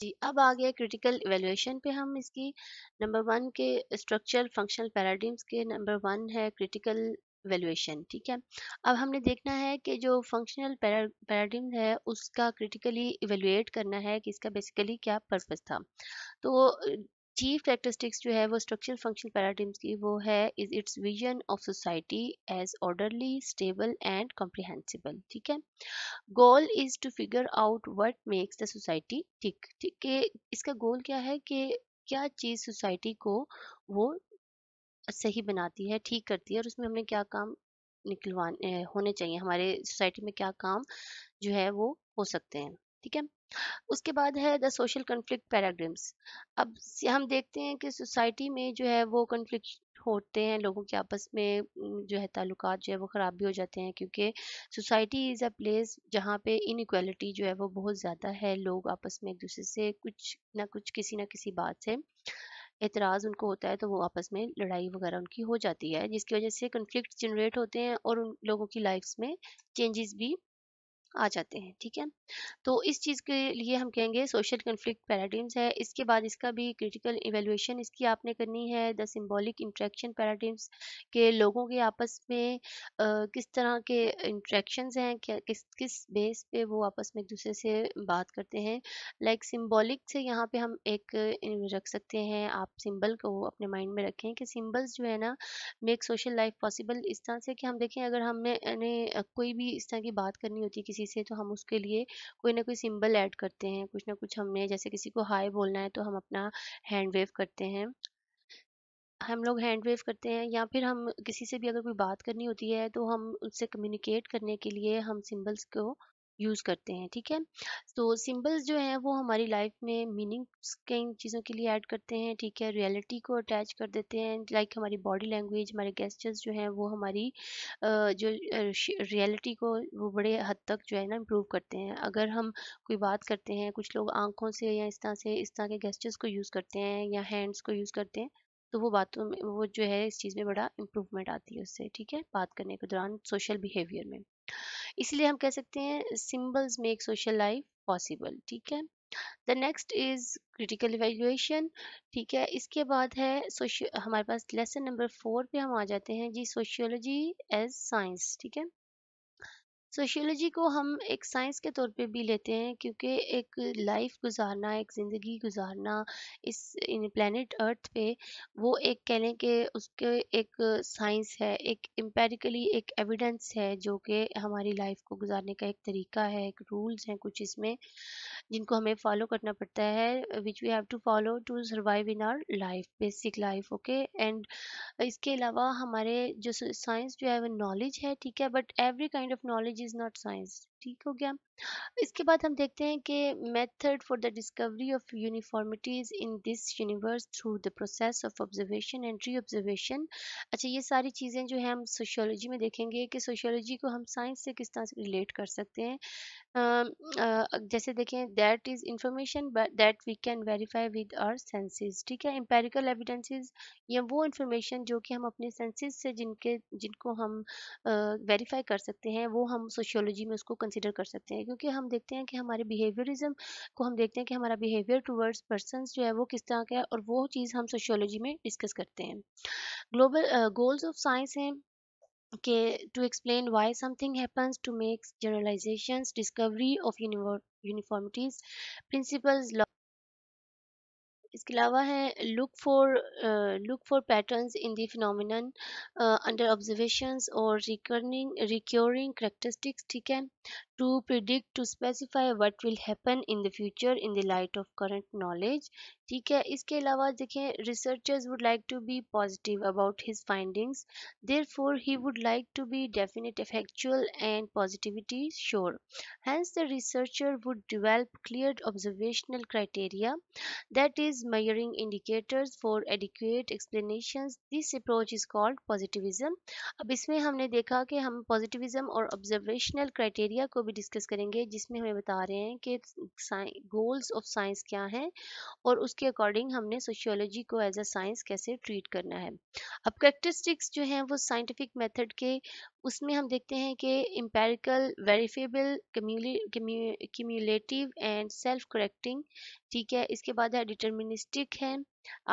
जी अब आ गया critical evaluation पे हम इसकी नंबर वन के स्ट्रक्चर फंक्शनल पैराडिम्स के नंबर वन है क्रिटिकल वैल्यूएशन ठीक है अब हमने देखना है कि जो फंक्शनल पैराडीम है उसका क्रिटिकली इवेल्यूएट करना है कि इसका बेसिकली क्या पर्पज था तो चीफ कैरेक्टरिस्टिक्स जो है वो स्ट्रक्चरल फंक्शन पैराडिम्स की वो है is its vision of society as orderly stable and comprehensible ठीक है goal is to figure out what makes the society ठीक ठीक है इसका गोल क्या है कि क्या चीज़ सोसाइटी को वो सही बनाती है ठीक करती है और उसमें हमने क्या काम निकलवाने होने चाहिए हमारे सोसाइटी में क्या काम जो है वो हो सकते हैं ठीक है उसके बाद है द सोशल कन्फ्लिक्ट पैराग्राम्स अब हम देखते हैं कि सोसाइटी में जो है वो कन्फ्लिक्ट होते हैं लोगों के आपस में जो है ताल्लुक जो है वो ख़राब भी हो जाते हैं क्योंकि सोसाइटी इज़ अ प्लेस जहाँ पे इनक्वलिटी जो है वो बहुत ज़्यादा है लोग आपस में एक दूसरे से कुछ ना कुछ किसी ना किसी बात से एतराज़ उनको होता है तो वो आपस में लड़ाई वगैरह उनकी हो जाती है जिसकी वजह से कन्फ्लिक्ट जनरेट होते हैं और उन लोगों की लाइफ में चेंजेस भी आ जाते हैं ठीक है तो इस चीज़ के लिए हम कहेंगे सोशल कन्फ्लिक्ट पैराडिम्स है इसके बाद इसका भी क्रिटिकल इवेल्यूएशन इसकी आपने करनी है द सिंबॉलिक इंट्रैक्शन पैराडिम्स के लोगों के आपस में आ, किस तरह के इंट्रैक्शंस हैं क्या किस किस बेस पे वो आपस में एक दूसरे से बात करते हैं लाइक like, सिम्बॉलिक से यहाँ पे हम एक रख सकते हैं आप सिम्बल को अपने माइंड में रखें कि सिम्बल्स जो है ना मेक सोशल लाइफ पॉसिबल इस तरह से कि हम देखें अगर हमने कोई भी इस तरह की बात करनी होती है किसी किसी से तो हम उसके लिए कोई ना कोई सिंबल ऐड करते हैं कुछ ना कुछ हमने जैसे किसी को हाई बोलना है तो हम अपना हैंड वेव करते हैं हम लोग हैंड वेव करते हैं या फिर हम किसी से भी अगर कोई बात करनी होती है तो हम उससे कम्युनिकेट करने के लिए हम सिंबल्स को यूज़ करते हैं ठीक है तो सिंबल्स जो है वो हमारी लाइफ में मीनिंग कई चीज़ों के लिए ऐड करते हैं ठीक है रियलिटी को अटैच कर देते हैं लाइक हमारी बॉडी लैंग्वेज हमारे गेस्टर्स जो हैं वो हमारी जो रियलिटी को वो बड़े हद तक जो है ना इम्प्रूव करते हैं अगर हम कोई बात करते हैं कुछ लोग आंखों से या इस तरह से इस तरह के गेस्टर्स को यूज़ करते हैं या हैंड्स को यूज़ करते हैं तो वो बातों में वो जो है इस चीज़ में बड़ा इम्प्रूवमेंट आती है उससे ठीक है बात करने के दौरान सोशल बिहेवियर में इसलिए हम कह सकते हैं symbols make social life possible ठीक है the next is critical evaluation ठीक है इसके बाद है सोशल हमारे पास लेसन नंबर फोर पे हम आ जाते हैं जी सोशियोलॉजी एज साइंस ठीक है सोशियोलॉजी को हम एक साइंस के तौर पे भी लेते हैं क्योंकि एक लाइफ गुजारना एक ज़िंदगी गुजारना इस प्लानट अर्थ पे वो एक कह लें कि उसके एक साइंस है एक एम्पेरिकली एक एविडेंस है जो कि हमारी लाइफ को गुजारने का एक तरीका है एक रूल्स हैं कुछ इसमें जिनको हमें फॉलो करना पड़ता है which we have to follow to survive in our life basic life okay and इसके अलावा हमारे जो साइंस जो है वो नॉलेज है ठीक है but every kind of knowledge is not science ठीक हो गया इसके बाद हम देखते हैं कि method for the discovery of uniformities in this universe through the process of observation and re observation अच्छा ये सारी चीज़ें जो है हम सोशोलॉजी में देखेंगे कि सोशोलॉजी को हम साइंस से किस तरह से रिलेट कर सकते हैं uh, uh, जैसे देखें that is information that we can verify with our senses ठीक है एम्पेरिकल एविडेंसेज या वो इंफॉर्मेशन जो कि हम अपने सेंसेस से जिनके जिनको हम वेरीफाई uh, कर सकते हैं वो हम सोशोलॉजी में उसको कंसिडर कर सकते हैं क्योंकि हम देखते हैं कि हमारे बिहेवियरिज्म को हम देखते हैं कि हमारा बिहेवियर टूवर्ड्स पर्सन जो है वो किस तरह का है और वो चीज़ हम सोशियोलॉजी में डिस्कस करते हैं ग्लोबल गोल्स ऑफ साइंस हैं के to explain why something happens to make generalizations discovery of uniformities principle law इसके अलावा है look for look for pattern in the phenomenon under observation और रिकर्निंग रिक्योरिंग करेक्टरिस्टिक्स ठीक है to predict to specify what will happen in the future in the light of current knowledge ठीक है इसके अलावा देखें researchers would like to be positive about his findings therefore he would like to be definite factual and positivity sure hence the researcher would develop clear observational criteria that is measuring indicators for adequate explanations this approach is called positivism अब इसमें हमने देखा कि हम positivism और observational criteria को भी discuss करेंगे जिसमें हमें बता रहे हैं कि गोल्स ऑफ साइंस क्या हैं और उसके अकॉर्डिंग हमने सोशियोलॉजी को एज अ साइंस कैसे ट्रीट करना है अब करेक्टरिस्टिक्स जो हैं वो साइंटिफिक मेथड के उसमें हम देखते हैं कि empirical verifiable cumulative and self correcting ठीक है इसके बाद है डिटर्मिनिस्टिक है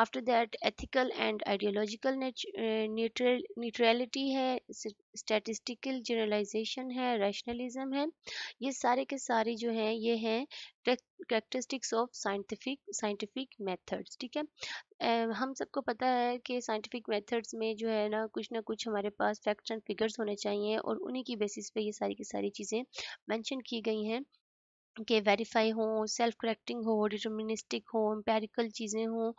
After that ethical and ideological neutral, neutrality है स्टेटिस्टिकल जनरलाइजेशन है रैशनलिज्म है ये सारे के सारे जो हैं ये हैं characteristics of scientific scientific methods ठीक है हम सबको पता है कि साइंटिफिक मेथड्स में जो है ना कुछ ना कुछ हमारे पास फैक्ट्स एंड फिगर्स होने चाहिए और उन्हीं की बेसिस पे ये सारी की सारी चीज़ें मैंशन की गई हैं के वेरीफाई हों सेल्फ करेक्टिंग हो डिटर्मिनिस्टिक हो एम्पेरिकल चीज़ें हों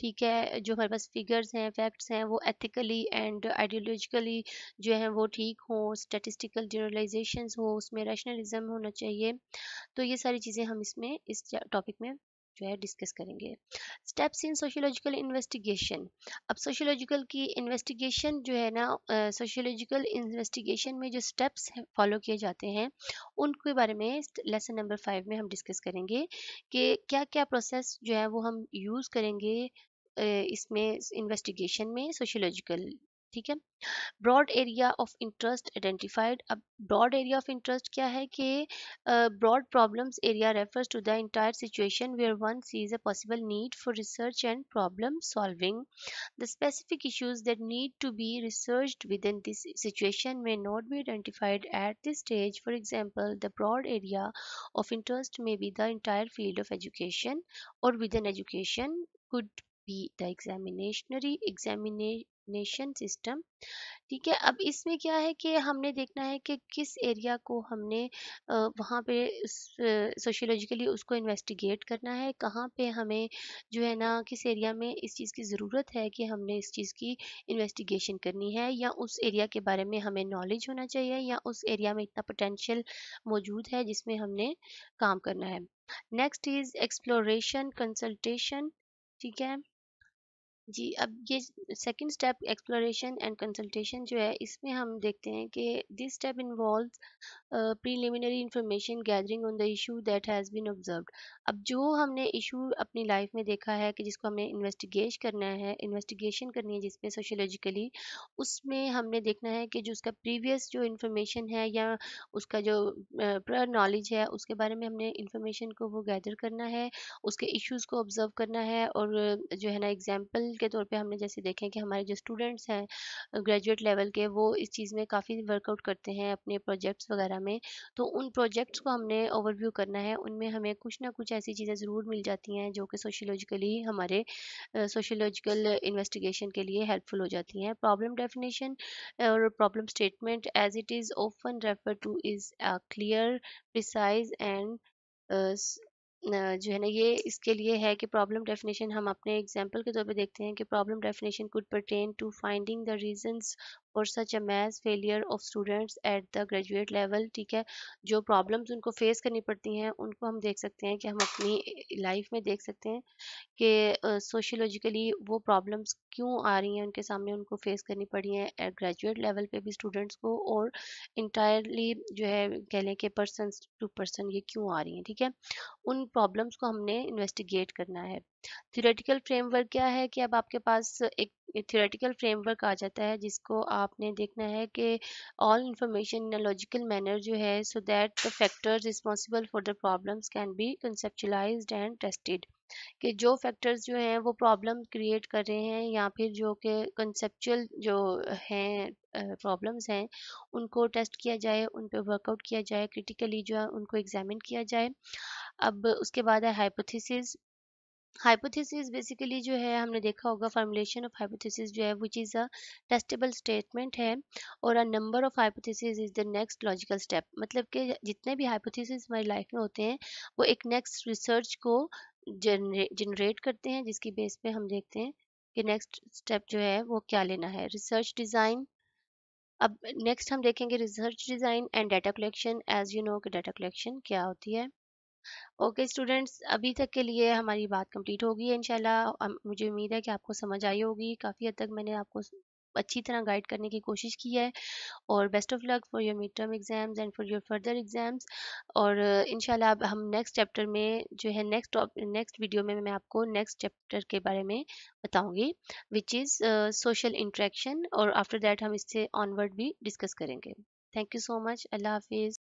ठीक है जो हमारे पास फिगर्स हैं फैक्ट्स हैं वो एथिकली एंड आइडियोलॉजिकली जो है वो ठीक हों स्टेटिस्टिकल जनरलाइजेशंस हो उसमें रैशनलिज्म होना चाहिए तो ये सारी चीज़ें हम इसमें इस टॉपिक में जो है डिस्कस करेंगे स्टेप्स इन सोशियोलॉजिकल इन्वेस्टिगेशन अब सोशियोलॉजिकल की इन्वेस्टिगेशन जो है ना सोशियोलॉजिकल इन्वेस्टिगेशन में जो स्टेप्स फॉलो किए जाते हैं उनके बारे में लेसन नंबर फाइव में हम डिस्कस करेंगे कि क्या क्या प्रोसेस जो है वो हम यूज़ करेंगे इसमें इन्वेस्टिगेशन में सोशियोलॉजिकल ठीक है broad area of interest identified अब ब्रॉड एरिया ऑफ इंटरेस्ट क्या है कि broad problems area refers to the entire situation where one sees a possible need for research and problem solving the specific issues that need to be researched within this situation may not be identified at this stage for example the broad area of interest may be the entire field of education or within education could be the एग्जामिनेशनरी examination system ठीक है अब इसमें क्या है कि हमने देखना है कि किस एरिया को हमने वहाँ पे सोशियोलॉजिकली उसको इन्वेस्टिगेट करना है कहाँ पे हमें जो है ना किस एरिया में इस चीज़ की ज़रूरत है कि हमने इस चीज़ की इन्वेस्टिगेशन करनी है या उस एरिया के बारे में हमें नॉलेज होना चाहिए या उस एरिया में इतना पोटेंशियल मौजूद है जिसमें हमने काम करना है नेक्स्ट इज़ एक्सप्लोरेशन कंसल्टेशन ठीक है जी अब ये second step exploration and consultation जो है इसमें हम देखते हैं कि this step involve preliminary information gathering on the issue that has been observe अब जो हमने इशू अपनी लाइफ में देखा है कि जिसको हमने इन्वेस्टिगेश करना है इन्वेस्टिगेशन करनी है जिसमें सोशोलॉजिकली उसमें हमने देखना है कि जो उसका प्रीवियस जो इन्फॉर्मेशन है या उसका जो प्रायर नॉलेज है उसके बारे में हमने इन्फॉर्मेशन को वो गैदर करना है उसके इशूज़ को ऑब्ज़र्व करना है और जो है ना एग्जाम्पल के तौर पे हमने जैसे देखें कि हमारे जो स्टूडेंट्स हैं ग्रेजुएट लेवल के वो इस चीज़ में काफ़ी वर्कआउट करते हैं अपने प्रोजेक्ट्स वगैरह में तो उन प्रोजेक्ट्स को हमने ओवरव्यू करना है उनमें हमें कुछ ना कुछ ऐसी चीज़ें ज़रूर मिल जाती हैं जो कि सोशोलॉजिकली हमारे सोशोलॉजिकल इन्वेस्टिगेशन के लिए हेल्पफुल हो जाती हैं प्रॉब्लम डेफिनेशन और problem statement as it is often refer to is clear precise and जो है ना ये इसके लिए है कि प्रॉब्लम डेफिनेशन हम अपने एग्जांपल के तौर पे देखते हैं कि problem definition could pertain to finding the reasons और such as mass failure of students at the graduate level ठीक है जो प्रॉब्लम्स उनको फेस करनी पड़ती हैं उनको हम देख सकते हैं कि हम अपनी लाइफ में देख सकते हैं कि सोशोलॉजिकली वो प्रॉब्लम्स क्यों आ रही हैं उनके सामने उनको फेस करनी पड़ी हैं एट ग्रेजुएट लेवल पे भी स्टूडेंट्स को और इंटायरली जो है कह लें कि पर्सन टू पर्सन ये क्यों आ रही हैं ठीक है उन प्रॉब्लम्स को हमने इन्वेस्टिगेट करना है थियोरेटिकल फ्रेमवर्क क्या है कि अब आपके पास एक थियोरेटिकल फ्रेमवर्क आ जाता है जिसको आपने देखना है कि all information in logical manner जो है so that the factors responsible for the problems can be conceptualize and tested कि जो फैक्टर्स जो हैं वो प्रॉब्लम क्रिएट कर रहे हैं या फिर जो कि कंसेप्चुअल जो हैं प्रॉब्लम्स हैं उनको टेस्ट किया जाए उन पर वर्कआउट किया जाए क्रिटिकली जो है उनको एग्जामिन किया जाए अब उसके बाद है हाइपोथेसिस हाइपोथेसिस बेसिकली जो है हमने देखा होगा फॉर्मुलेशन ऑफ हाइपोथेसिस जो है which is a testable statement है और a number of hypothesis is the next logical step मतलब कि जितने भी हाइपोथेसिस हमारी लाइफ में होते हैं वो एक नेक्स्ट रिसर्च को जनरे जनरेट करते हैं जिसकी बेस पे हम देखते हैं कि नेक्स्ट स्टेप जो है वो क्या लेना है रिसर्च डिज़ाइन अब नेक्स्ट हम देखेंगे research design and data collection as you know कि डाटा कलेक्शन क्या होती है ओके स्टूडेंट्स अभी तक के लिए हमारी बात कंप्लीट होगी इनशाला मुझे उम्मीद है कि आपको समझ आई होगी काफ़ी हद तक मैंने आपको अच्छी तरह गाइड करने की कोशिश की है और best of luck for your mid term exams and for your further exams और इन अब हम नेक्स्ट चैप्टर में जो है नेक्स्ट नेक्स्ट वीडियो में मैं आपको नेक्स्ट चैप्टर के बारे में बताऊंगी विच इज़ सोशल इंट्रैक्शन और आफ्टर दैट हम इससे ऑनवर्ड भी डिस्कस करेंगे थैंक यू सो मच अल्लाह हाफिज़